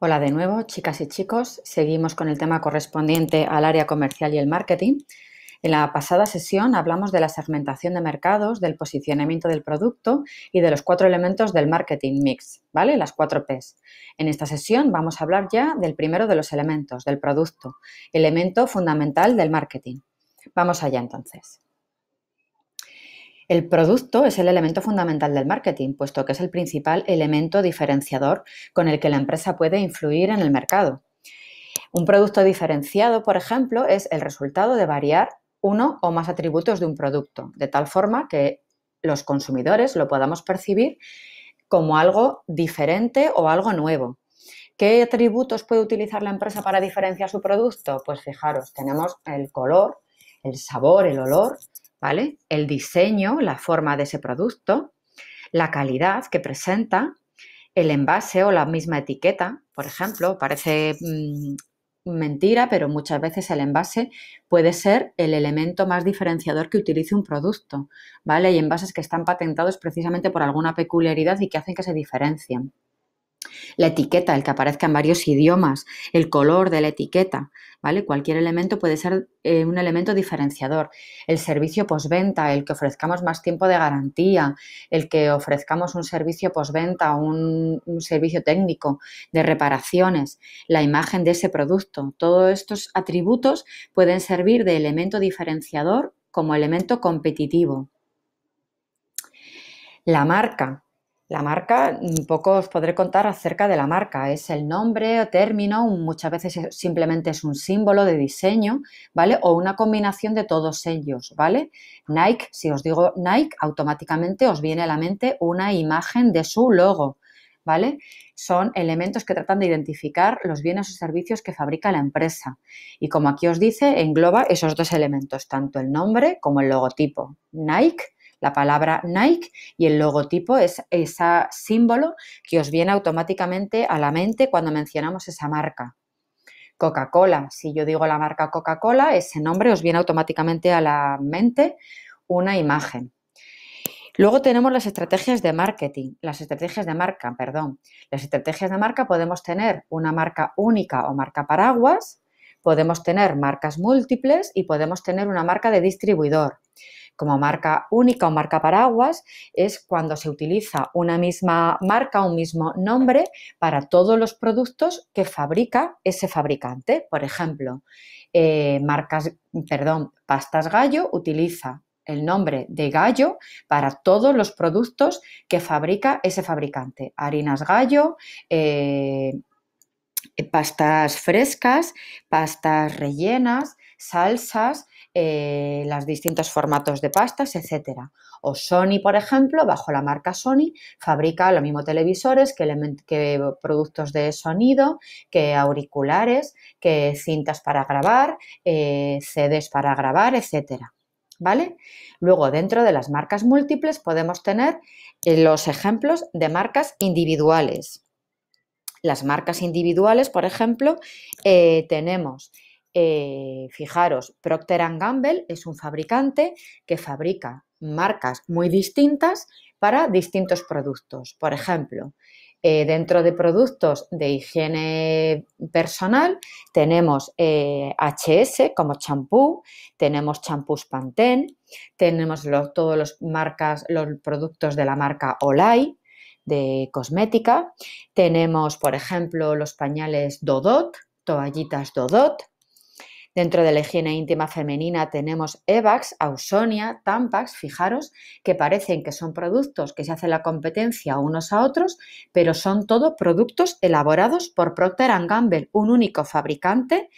Hola de nuevo, chicas y chicos. Seguimos con el tema correspondiente al área comercial y el marketing. En la pasada sesión hablamos de la segmentación de mercados, del posicionamiento del producto y de los cuatro elementos del marketing mix, ¿vale? Las cuatro Ps. En esta sesión vamos a hablar ya del primero de los elementos, del producto, elemento fundamental del marketing. Vamos allá entonces. El producto es el elemento fundamental del marketing, puesto que es el principal elemento diferenciador con el que la empresa puede influir en el mercado. Un producto diferenciado, por ejemplo, es el resultado de variar uno o más atributos de un producto, de tal forma que los consumidores lo podamos percibir como algo diferente o algo nuevo. ¿Qué atributos puede utilizar la empresa para diferenciar su producto? Pues fijaros, tenemos el color, el sabor, el olor, el diseño, la forma de ese producto, la calidad que presenta, el envase o la misma etiqueta, por ejemplo, parece mm, mentira, pero muchas veces el envase puede ser el elemento más diferenciador que utilice un producto, ¿vale? Hay envases que están patentados precisamente por alguna peculiaridad y que hacen que se diferencien. La etiqueta, el que aparezca en varios idiomas, el color de la etiqueta, ¿vale? Cualquier elemento puede ser eh, un elemento diferenciador. El servicio postventa, el que ofrezcamos más tiempo de garantía, el que ofrezcamos un servicio postventa, un, un servicio técnico de reparaciones, la imagen de ese producto. Todos estos atributos pueden servir de elemento diferenciador como elemento competitivo. La marca, la marca, mm, poco os podré contar acerca de la marca. Es el nombre o término, muchas veces simplemente es un símbolo de diseño, ¿vale? O una combinación de todos ellos, ¿vale? Nike, si os digo Nike, automáticamente os viene a la mente una imagen de su logo, ¿vale? Son elementos que tratan de identificar los bienes o servicios que fabrica la empresa. Y como aquí os dice, engloba esos dos elementos, tanto el nombre como el logotipo. Nike la palabra Nike y el logotipo es ese símbolo que os viene automáticamente a la mente cuando mencionamos esa marca. Coca-Cola, si yo digo la marca Coca-Cola, ese nombre os viene automáticamente a la mente una imagen. Luego tenemos las estrategias de marketing, las estrategias de marca, perdón. Las estrategias de marca podemos tener una marca única o marca paraguas, podemos tener marcas múltiples y podemos tener una marca de distribuidor como marca única o marca paraguas es cuando se utiliza una misma marca, un mismo nombre para todos los productos que fabrica ese fabricante. Por ejemplo, eh, marcas, perdón, pastas gallo utiliza el nombre de gallo para todos los productos que fabrica ese fabricante. Harinas gallo, eh, eh, pastas frescas, pastas rellenas, salsas, eh, los distintos formatos de pastas, etc. O Sony, por ejemplo, bajo la marca Sony, fabrica lo mismo televisores que, productos de sonido, que auriculares, que cintas para grabar, eh, CDs para grabar, etc. ¿Vale? Luego, dentro de las marcas múltiples podemos tener eh, los ejemplos de marcas individuales. Las marcas individuales, por ejemplo, tenemos eh, fijaros, Procter Gamble es un fabricante que fabrica marcas muy distintas para distintos productos. Por ejemplo, eh, dentro de productos de higiene personal tenemos HS eh, como champú, tenemos champús Pantene, tenemos todos los marcas, los productos de la marca Olay de cosmética, tenemos por ejemplo los pañales Dodot, toallitas Dodot, Dentro de la higiene íntima femenina tenemos EVAX, Ausonia, Tampax, fijaros, que parecen que son productos que se hacen la competencia unos a otros, pero son todos productos elaborados por Procter Gamble, un único fabricante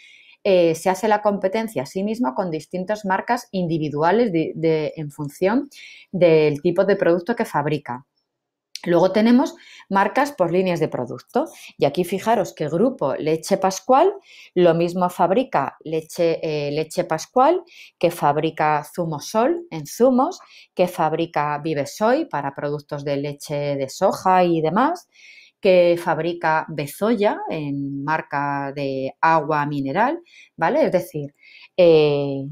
eh, se hace la competencia a sí mismo con distintas marcas individuales en función del tipo de producto que fabrica. Luego tenemos marcas por líneas de producto. Y aquí fijaros que grupo Leche Pascual, lo mismo fabrica Leche, eh, Leche Pascual, que fabrica Zumo Sol en zumos, que fabrica Soy para productos de leche de soja y demás, que fabrica Bezoya en marca de agua mineral, ¿vale? Es decir, eh,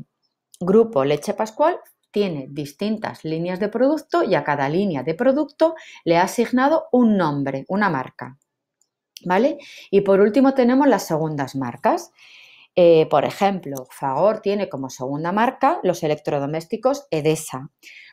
grupo Leche Pascual tiene distintas líneas de producto y a cada línea de producto le ha asignado un nombre, una marca. ¿Vale? Y por último tenemos las segundas marcas. Eh, por ejemplo, Fagor tiene como segunda marca los electrodomésticos Edesa.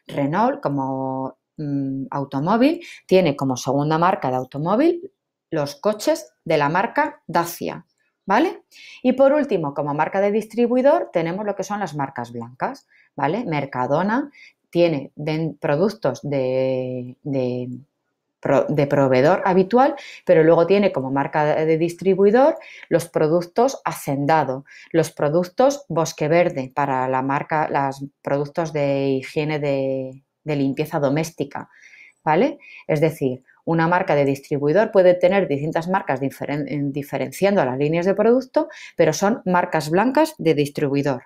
Renault, como mm, automóvil, tiene como segunda marca de automóvil los coches de la marca Dacia. ¿Vale? Y por último, como marca de distribuidor, tenemos lo que son las marcas blancas. ¿vale? Mercadona tiene productos de, proveedor habitual, pero luego tiene como marca de distribuidor los productos Hacendado, los productos Bosque Verde para la marca, los productos de higiene de, limpieza doméstica, ¿vale? Es decir, una marca de distribuidor puede tener distintas marcas diferenciando las líneas de producto, pero son marcas blancas de distribuidor.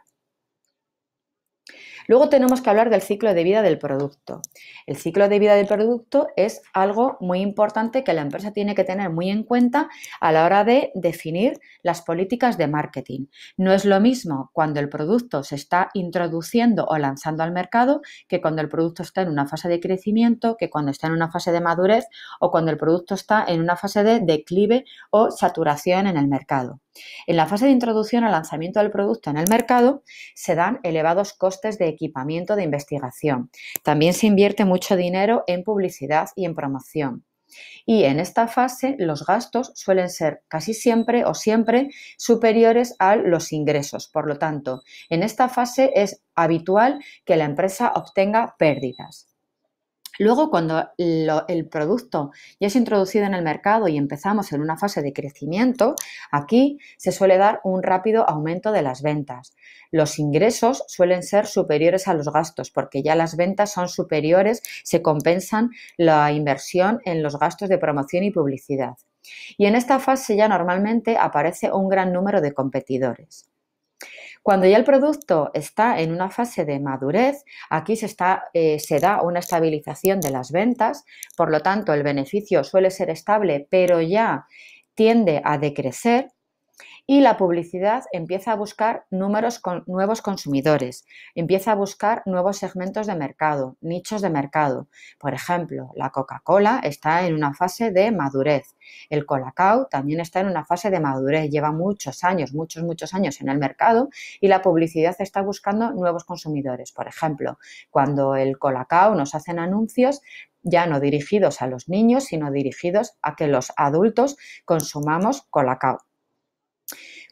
Luego tenemos que hablar del ciclo de vida del producto. El ciclo de vida del producto es algo muy importante que la empresa tiene que tener muy en cuenta a la hora de definir las políticas de marketing. No es lo mismo cuando el producto se está introduciendo o lanzando al mercado que cuando el producto está en una fase de crecimiento, que cuando está en una fase de madurez o cuando el producto está en una fase de declive o saturación en el mercado. En la fase de introducción al lanzamiento del producto en el mercado se dan elevados costes de equipamiento de investigación. También se invierte mucho dinero en publicidad y en promoción. Y en esta fase los gastos suelen ser casi siempre o siempre superiores a los ingresos. Por lo tanto, en esta fase es habitual que la empresa obtenga pérdidas. Luego, cuando el producto ya es introducido en el mercado y empezamos en una fase de crecimiento, aquí se suele dar un rápido aumento de las ventas. Los ingresos suelen ser superiores a los gastos porque ya las ventas son superiores, se compensan la inversión en los gastos de promoción y publicidad. Y en esta fase ya normalmente aparece un gran número de competidores. Cuando ya el producto está en una fase de madurez, aquí eh, se, da una estabilización de las ventas, por lo tanto el beneficio suele ser estable, pero ya tiende a decrecer y la publicidad empieza a buscar números con nuevos consumidores, empieza a buscar nuevos segmentos de mercado, nichos de mercado. Por ejemplo, la Coca-Cola está en una fase de madurez, el Colacao también está en una fase de madurez, lleva muchos años, muchos, muchos años en el mercado y la publicidad está buscando nuevos consumidores. Por ejemplo, cuando el Colacao nos hacen anuncios, ya no dirigidos a los niños, sino dirigidos a que los adultos consumamos colacao.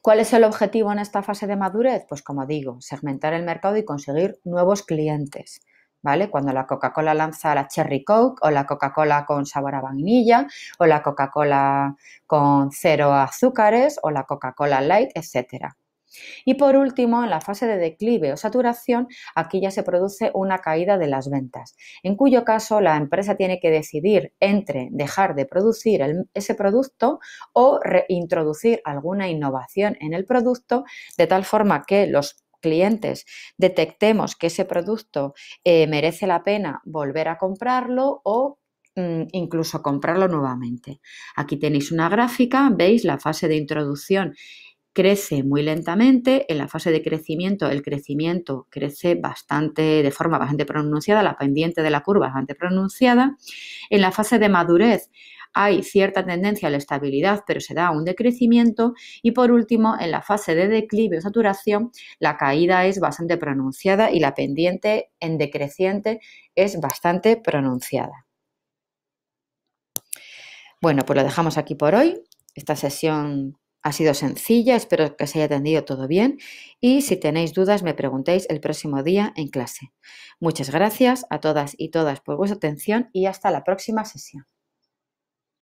¿Cuál es el objetivo en esta fase de madurez? Pues como digo, segmentar el mercado y conseguir nuevos clientes. ¿Vale? Cuando la Coca-Cola lanza la Cherry Coke o la Coca-Cola con sabor a vainilla o la Coca-Cola con cero azúcares o la Coca-Cola Light, etcétera. Y por último, en la fase de declive o saturación, aquí ya se produce una caída de las ventas, en cuyo caso la empresa tiene que decidir entre dejar de producir ese producto o reintroducir alguna innovación en el producto, de tal forma que los clientes detectemos que ese producto eh, merece la pena volver a comprarlo o mm, incluso comprarlo nuevamente. Aquí tenéis una gráfica, veis la fase de introducción crece muy lentamente. En la fase de crecimiento, el crecimiento crece bastante, de forma bastante pronunciada, la pendiente de la curva es bastante pronunciada. En la fase de madurez, hay cierta tendencia a la estabilidad, pero se da un decrecimiento. Y por último, en la fase de declive o saturación, la caída es bastante pronunciada y la pendiente en decreciente es bastante pronunciada. Bueno, pues lo dejamos aquí por hoy. Esta sesión ha sido sencilla, espero que se haya atendido todo bien y si tenéis dudas me preguntéis el próximo día en clase. Muchas gracias a todas y todas por vuestra atención y hasta la próxima sesión.